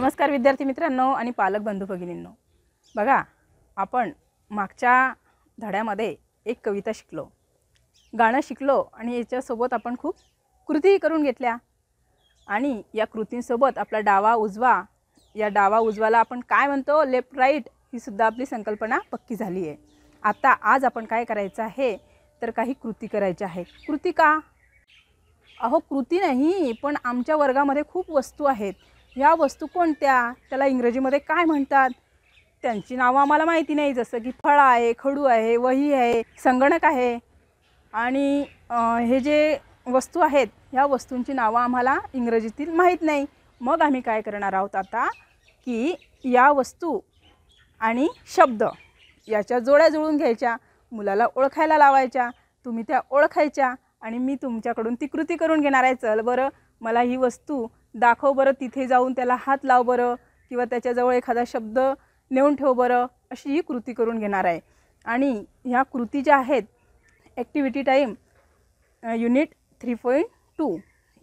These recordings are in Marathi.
नमस्कार विद्यार्थी मित्रांनो आणि पालक बंधू भगिनींनो बघा आपण मागच्या धड्यामध्ये एक कविता शिकलो गाणं शिकलो आणि याच्यासोबत आपण खूप कृतीही करून घेतल्या आणि या कृतींसोबत आपला डावा उजवा या डावा उजवाला आपण काय म्हणतो लेफ्ट राईट ही सुद्धा आपली संकल्पना पक्की झाली आहे आता आज आपण काय करायचं आहे तर काही कृती करायच्या आहेत कृती का अहो कृती नाही पण आमच्या वर्गामध्ये खूप वस्तू आहेत ह्या वस्तू कोणत्या त्याला इंग्रजीमध्ये काय म्हणतात त्यांची नावं आम्हाला माहिती नाही जसं की फळं आहे खडू आहे वही आहे संगणक आहे आणि हे जे वस्तू आहेत ह्या वस्तूंची नावं आम्हाला इंग्रजीतील माहीत नाही मग आम्ही काय करणार आहोत आता की या वस्तू आणि शब्द याच्या जोड्या जुळून घ्यायच्या मुलाला ओळखायला लावायच्या तुम्ही त्या ओळखायच्या आणि मी तुमच्याकडून ती कृती करून घेणार आहे चल बरं मला ही वस्तू दाखव बरं तिथे जाऊन त्याला हात लाव बरं किंवा त्याच्याजवळ एखादा शब्द नेऊन ठेव बरं अशी ही कृती करून घेणार आहे आणि ह्या कृती ज्या आहेत activity time unit three point two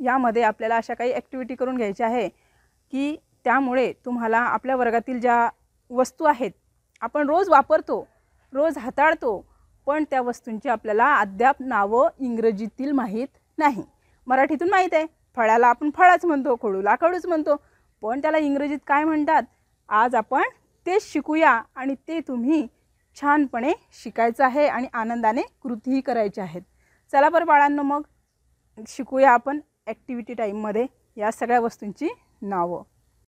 यामध्ये आपल्याला अशा काही ॲक्टिव्हिटी करून घ्यायच्या आहे की त्यामुळे तुम्हाला आपल्या वर्गातील ज्या वस्तू आहेत आपण रोज वापरतो रोज हाताळतो पण त्या वस्तूंची आपल्याला अद्याप नावं इंग्रजीतील माहीत नाही मराठीतून माहीत आहे फळाला आपण फळाच म्हणतो खडूला खडूच म्हणतो पण त्याला इंग्रजीत काय म्हणतात आज आपण तेच शिकूया आणि ते तुम्ही छानपणे शिकायचं आहे आणि आनंदाने कृतीही करायची आहेत चला बरं बाळांनो मग शिकूया आपण ॲक्टिव्हिटी टाईममध्ये या सगळ्या वस्तूंची नावं